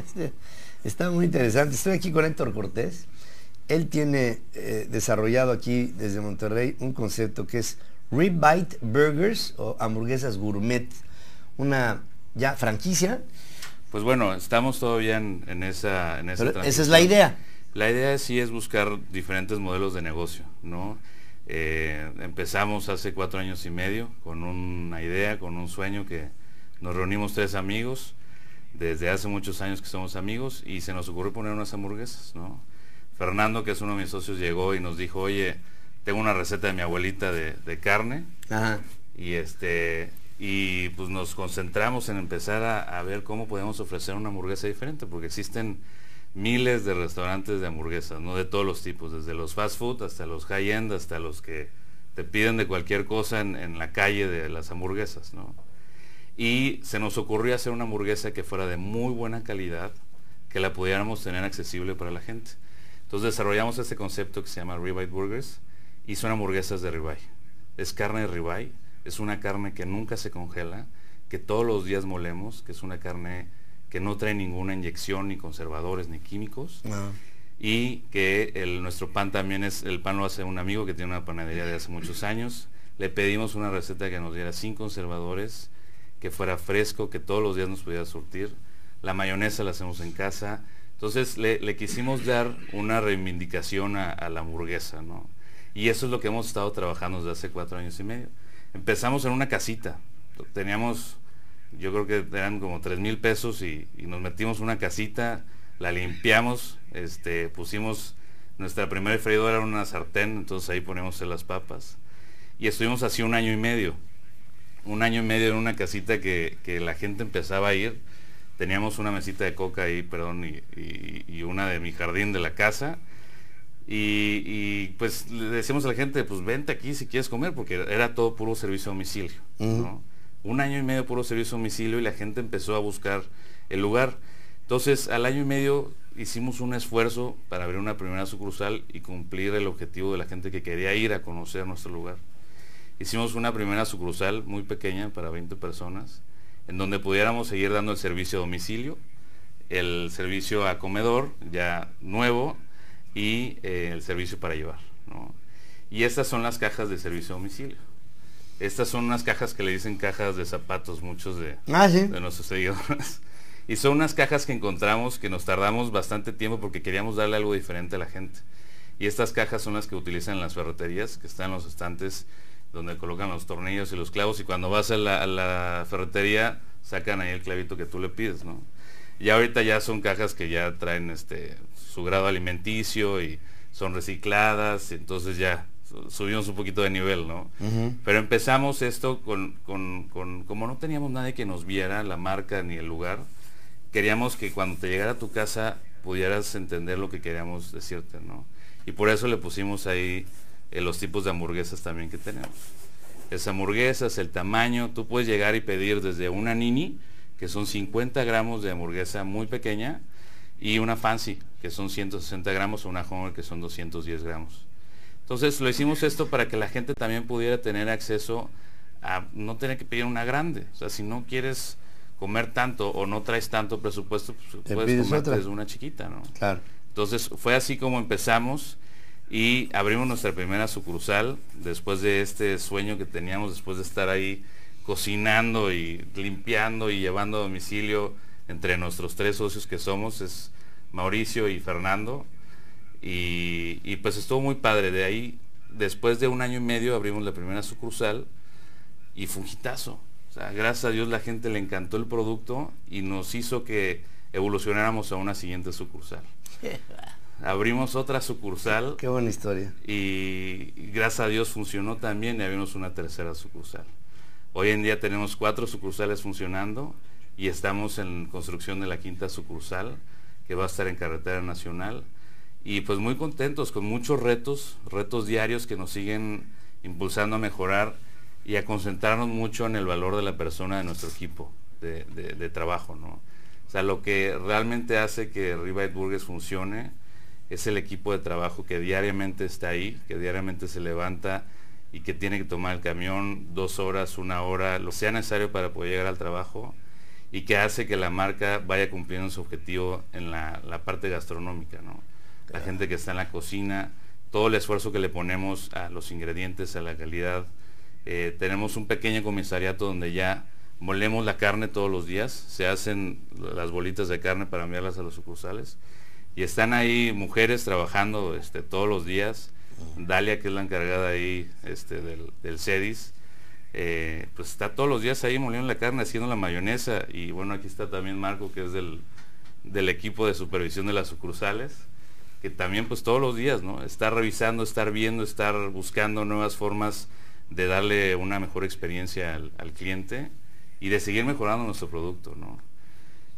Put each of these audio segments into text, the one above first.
Este, está muy interesante. Estoy aquí con Héctor Cortés. Él tiene eh, desarrollado aquí desde Monterrey un concepto que es Rebite Burgers o hamburguesas gourmet, una ya franquicia. Pues bueno, estamos todavía en, esa esa, es la idea. La idea sí es buscar diferentes modelos de negocio, ¿no? Eh, empezamos hace cuatro años y medio con una idea, con un sueño que nos reunimos tres amigos, desde hace muchos años que somos amigos y se nos ocurrió poner unas hamburguesas, ¿no? Fernando, que es uno de mis socios, llegó y nos dijo, oye, tengo una receta de mi abuelita de, carne. Ajá. Y este y pues nos concentramos en empezar a, ver cómo podemos ofrecer una hamburguesa diferente, porque existen miles de restaurantes de hamburguesas, ¿no? De todos los tipos, desde los fast food hasta los high end, hasta los que te piden de cualquier cosa en, en la calle de las hamburguesas, ¿no? Y se nos ocurrió hacer una hamburguesa que fuera de muy buena calidad, que la pudiéramos tener accesible para la gente. Entonces desarrollamos este concepto que se llama Ribeye Burgers y son hamburguesas de ribeye. Es carne de ribeye, es una carne que nunca se congela, que todos los días molemos, que es una carne que no trae ninguna inyección, ni conservadores, ni químicos. Ah. Y que nuestro pan también es, el pan lo hace un amigo que tiene una panadería de hace muchos años. Le pedimos una receta que nos diera sin conservadores, que fuera fresco, que todos los días nos pudiera surtir. La mayonesa la hacemos en casa. Entonces le, quisimos dar una reivindicación a, la hamburguesa, ¿no? Y eso es lo que hemos estado trabajando desde hace cuatro años y medio. Empezamos en una casita. Teníamos, yo creo que eran como tres mil pesos y, nos metimos una casita, la limpiamos, este, pusimos nuestra primera freidora era una sartén, entonces ahí poníamos las papas. Y estuvimos así un año y medio un año y medio en una casita que, la gente empezaba a ir. Teníamos una mesita de coca ahí, perdón, y, una de mi jardín de la casa. Y, pues le decíamos a la gente, pues vente aquí si quieres comer, porque era todo puro servicio a domicilio. Un año y medio puro servicio a domicilio y la gente empezó a buscar el lugar. Entonces, al año y medio hicimos un esfuerzo para abrir una primera sucursal y cumplir el objetivo de la gente que quería ir a conocer nuestro lugar hicimos una primera sucursal muy pequeña para 20 personas, en donde pudiéramos seguir dando el servicio a domicilio, el servicio a comedor ya nuevo y eh, el servicio para llevar. Y estas son las cajas de servicio a domicilio. Estas son unas cajas que le dicen cajas de zapatos muchos de, ah, de nuestros seguidores. Y son unas cajas que encontramos que nos tardamos bastante tiempo porque queríamos darle algo diferente a la gente. Y estas cajas son las que utilizan las ferreterías, que están en los estantes donde colocan los tornillos y los clavos y cuando vas a la, ferretería sacan ahí el clavito que tú le pides, ¿no? Y ahorita ya son cajas que ya traen este su grado alimenticio y son recicladas, entonces ya subimos un poquito de nivel, ¿no? Pero empezamos esto con, con, como no teníamos nadie que nos viera la marca ni el lugar, queríamos que cuando te llegara a tu casa pudieras entender lo que queríamos decirte, ¿no? Y por eso le pusimos ahí los tipos de hamburguesas también que tenemos. Las hamburguesas, el tamaño, tú puedes llegar y pedir desde una nini, que son 50 gramos de hamburguesa muy pequeña, y una fancy, que son 160 gramos, o una homer, que son 210 gramos. Entonces lo hicimos esto para que la gente también pudiera tener acceso a no tener que pedir una grande. O sea, si no quieres comer tanto o no traes tanto presupuesto, pues puedes comer desde una chiquita, ¿no? Claro. Entonces fue así como empezamos y abrimos nuestra primera sucursal después de este sueño que teníamos, después de estar ahí cocinando y limpiando y llevando a domicilio entre nuestros tres socios que somos, es Mauricio y Fernando. Y, pues estuvo muy padre. De ahí, después de un año y medio, abrimos la primera sucursal y fungitazo O sea, gracias a Dios la gente le encantó el producto y nos hizo que evolucionáramos a una siguiente sucursal. abrimos otra sucursal. Qué buena historia. Y gracias a Dios funcionó también y abrimos una tercera sucursal. Hoy en día tenemos cuatro sucursales funcionando y estamos en construcción de la quinta sucursal que va a estar en carretera nacional. Y pues muy contentos con muchos retos, retos diarios que nos siguen impulsando a mejorar y a concentrarnos mucho en el valor de la persona de nuestro equipo de, trabajo. O sea, lo que realmente hace que Riva Burgers funcione es el equipo de trabajo que diariamente está ahí, que diariamente se levanta y que tiene que tomar el camión dos horas, una hora, lo sea necesario para poder llegar al trabajo y que hace que la marca vaya cumpliendo su objetivo en la, parte gastronómica, La gente que está en la cocina, todo el esfuerzo que le ponemos a los ingredientes, a la calidad. Eh, tenemos un pequeño comisariato donde ya molemos la carne todos los días, se hacen las bolitas de carne para enviarlas a los sucursales y están ahí mujeres trabajando este, todos los días. Dalia, que es la encargada ahí este, del, del CEDIS, eh, pues está todos los días ahí moliendo la carne, haciendo la mayonesa. Y bueno, aquí está también Marco, que es del, equipo de supervisión de las sucursales, que también pues todos los días, ¿no? Está revisando, estar viendo, estar buscando nuevas formas de darle una mejor experiencia al, al cliente y de seguir mejorando nuestro producto, ¿no?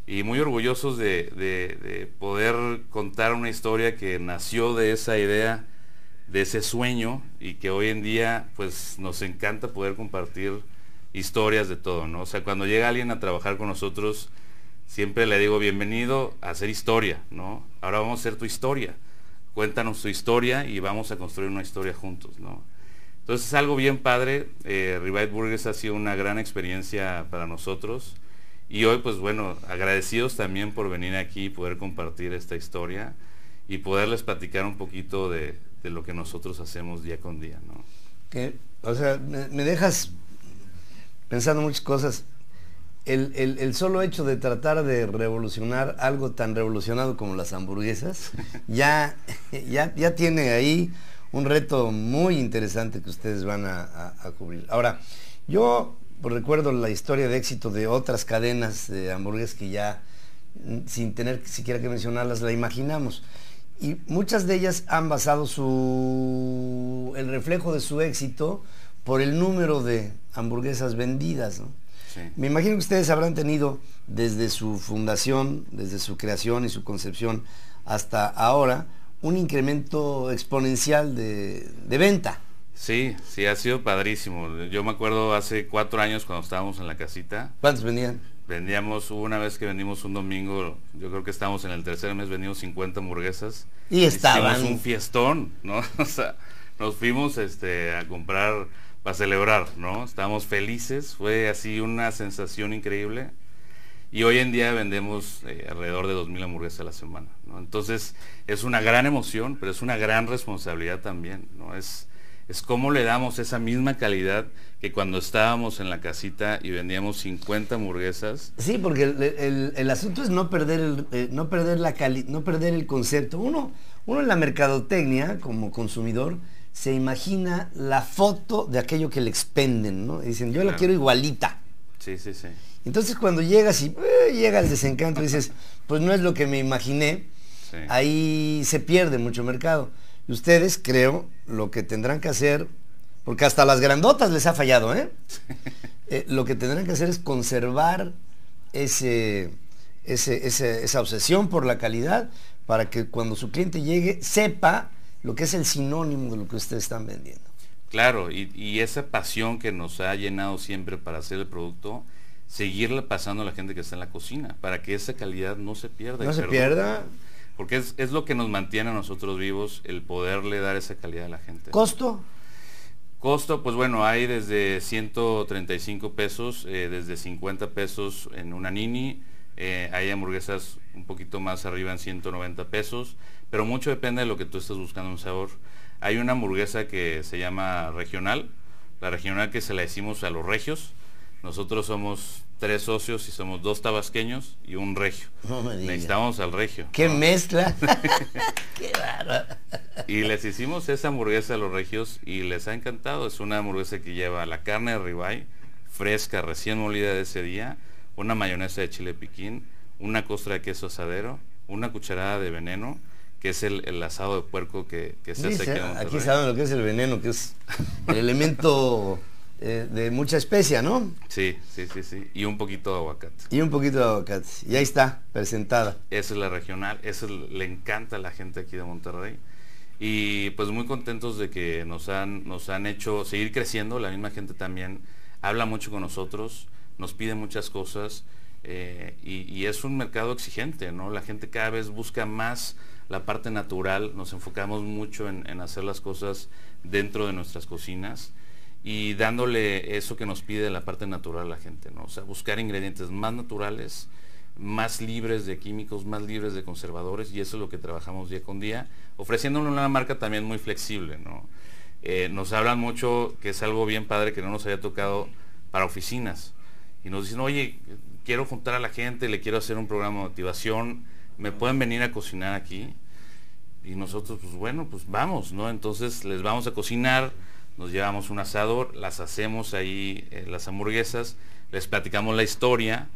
y muy orgullosos de, poder contar una historia que nació de esa idea, de ese sueño y que hoy en día pues nos encanta poder compartir historias de todo, ¿no? O sea, cuando llega alguien a trabajar con nosotros, siempre le digo bienvenido a hacer historia, ¿no? Ahora vamos a hacer tu historia. Cuéntanos tu historia y vamos a construir una historia juntos, ¿no? Entonces es algo bien padre. Eh, Revive Burgers ha sido una gran experiencia para nosotros. Y hoy, pues bueno, agradecidos también por venir aquí y poder compartir esta historia y poderles platicar un poquito de, lo que nosotros hacemos día con día, ¿no? Que, o sea, me, dejas pensando muchas cosas. El, solo hecho de tratar de revolucionar algo tan revolucionado como las hamburguesas, ya, ya, ya tiene ahí un reto muy interesante que ustedes van a cubrir. Ahora, yo pues recuerdo la historia de éxito de otras cadenas de hamburguesas que ya, mm, sin tener siquiera que mencionarlas, la imaginamos. Y muchas de ellas han basado su, el reflejo de su éxito por el número de hamburguesas vendidas. Me imagino que ustedes habrán tenido desde su fundación, desde su creación y su concepción hasta ahora, un incremento exponencial de venta. Sí, sí, ha sido padrísimo. Yo me acuerdo hace cuatro años cuando estábamos en la casita. ¿Cuántos venían? Vendíamos, una vez que vendimos un domingo, yo creo que estábamos en el tercer mes, vendimos 50 hamburguesas. Y estaban. Hicimos un fiestón, ¿no? O sea, nos fuimos este, a comprar para celebrar, ¿no? Estábamos felices, fue así una sensación increíble. Y hoy en día vendemos eh, alrededor de 2.000 hamburguesas a la semana, ¿no? Entonces, es una gran emoción, pero es una gran responsabilidad también, ¿no? Es, es cómo le damos esa misma calidad que cuando estábamos en la casita y vendíamos 50 hamburguesas. Sí, porque el, asunto es no perder el, eh, no perder no perder el concepto. Uno, en la mercadotecnia, como consumidor, se imagina la foto de aquello que le expenden, ¿no? dicen, yo la quiero igualita. Sí, sí, sí. Entonces cuando llegas y eh, llega el desencanto, y dices, pues no es lo que me imaginé, ahí se pierde mucho mercado. Y ustedes, creo, lo que tendrán que hacer, porque hasta las grandotas les ha fallado, ¿eh? Eh, lo que tendrán que hacer es conservar ese, esa obsesión por la calidad para que cuando su cliente llegue sepa lo que es el sinónimo de lo que ustedes están vendiendo. Claro, y, esa pasión que nos ha llenado siempre para hacer el producto, seguirla pasando a la gente que está en la cocina, para que esa calidad no se pierda. No se pierda. Porque es, lo que nos mantiene a nosotros vivos, el poderle dar esa calidad a la gente. ¿Costo? Costo, pues bueno, hay desde 135 pesos, eh, desde 50 pesos en una nini, eh, hay hamburguesas un poquito más arriba en 190 pesos, pero mucho depende de lo que tú estés buscando un sabor. Hay una hamburguesa que se llama regional, la regional que se la decimos a los regios, nosotros somos tres socios y somos dos tabasqueños y un regio. Necesitamos al regio. ¡Qué ah. mezcla! ¡Qué raro! y les hicimos esa hamburguesa a los regios y les ha encantado. Es una hamburguesa que lleva la carne de ribeye, fresca, recién molida de ese día, una mayonesa de chile piquín, una costra de queso asadero, una cucharada de veneno, que es el, asado de puerco que, que se hace aquí. Aquí saben lo que es el veneno, que es el elemento eh, de mucha especia, ¿no? Sí, sí, sí, sí. Y un poquito de aguacate. Y un poquito de aguacate. Y ahí está, presentada. Esa es la regional, eso le encanta a la gente aquí de Monterrey. Y pues muy contentos de que nos han, hecho seguir creciendo. La misma gente también habla mucho con nosotros, nos pide muchas cosas. Eh, y, es un mercado exigente, ¿no? La gente cada vez busca más la parte natural, nos enfocamos mucho en hacer las cosas dentro de nuestras cocinas y dándole eso que nos pide la parte natural a la gente, ¿no? O sea, buscar ingredientes más naturales, más libres de químicos, más libres de conservadores y eso es lo que trabajamos día con día, ofreciéndole una marca también muy flexible, ¿no? Eh, nos hablan mucho que es algo bien padre que no nos haya tocado para oficinas y nos dicen, oye, quiero juntar a la gente, le quiero hacer un programa de motivación, me pueden venir a cocinar aquí y nosotros pues bueno, pues vamos, ¿no? Entonces les vamos a cocinar nos llevamos un asador, las hacemos ahí eh, las hamburguesas, les platicamos la historia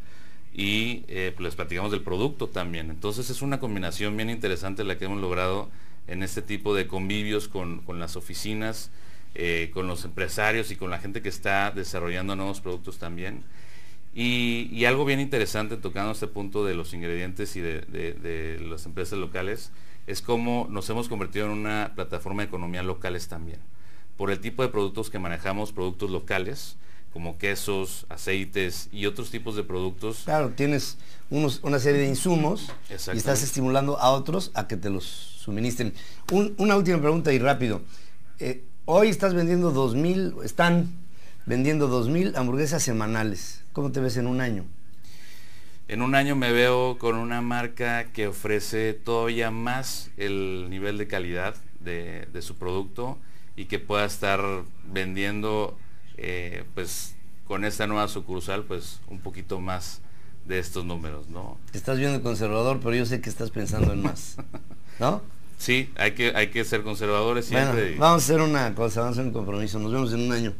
y eh, pues, les platicamos del producto también. Entonces es una combinación bien interesante la que hemos logrado en este tipo de convivios con, las oficinas, eh, con los empresarios y con la gente que está desarrollando nuevos productos también. Y, algo bien interesante tocando este punto de los ingredientes y de, de las empresas locales es cómo nos hemos convertido en una plataforma de economía locales también por el tipo de productos que manejamos, productos locales, como quesos, aceites y otros tipos de productos. Claro, tienes una serie de insumos y estás estimulando a otros a que te los suministren. una última pregunta y rápido. Eh, hoy estás vendiendo 2.000, están vendiendo 2.000 hamburguesas semanales. ¿Cómo te ves en un año? En un año me veo con una marca que ofrece todavía más el nivel de calidad de su producto y que pueda estar vendiendo eh, pues con esta nueva sucursal pues un poquito más de estos números, ¿no? Estás viendo conservador, pero yo sé que estás pensando en más, ¿no? Sí, hay que, hay que ser conservadores siempre. vamos a hacer una cosa, vamos a un compromiso, nos vemos en un año.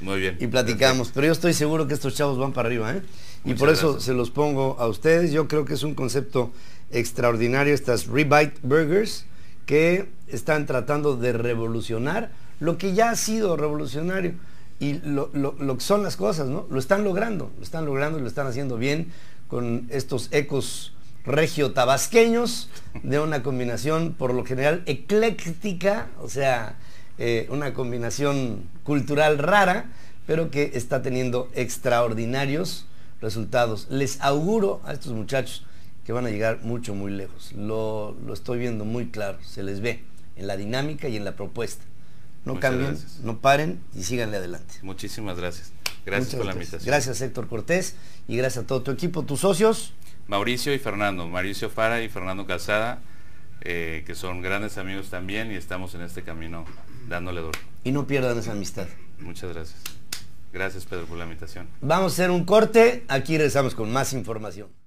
Muy bien. Y platicamos, pero yo estoy seguro que estos chavos van para arriba, ¿eh? y por eso se los pongo a ustedes, yo creo que es un concepto extraordinario, estas Rebite Burgers, que están tratando de revolucionar lo que ya ha sido revolucionario y lo, que son las cosas, ¿no? Lo están logrando, lo están logrando y lo están haciendo bien con estos ecos regio tabasqueños de una combinación por lo general ecléctica, o sea, eh, una combinación cultural rara, pero que está teniendo extraordinarios resultados. Les auguro a estos muchachos que van a llegar mucho, muy lejos. Lo, estoy viendo muy claro, se les ve en la dinámica y en la propuesta. No cambien, no paren y síganle adelante. Muchísimas gracias. Gracias por la invitación. Gracias Héctor Cortés y gracias a todo tu equipo, tus socios. Mauricio y Fernando, Mauricio Fara y Fernando Casada, eh, que son grandes amigos también y estamos en este camino dándole duro. Y no pierdan esa amistad. Muchas gracias. Gracias Pedro por la invitación. Vamos a hacer un corte, aquí regresamos con más información.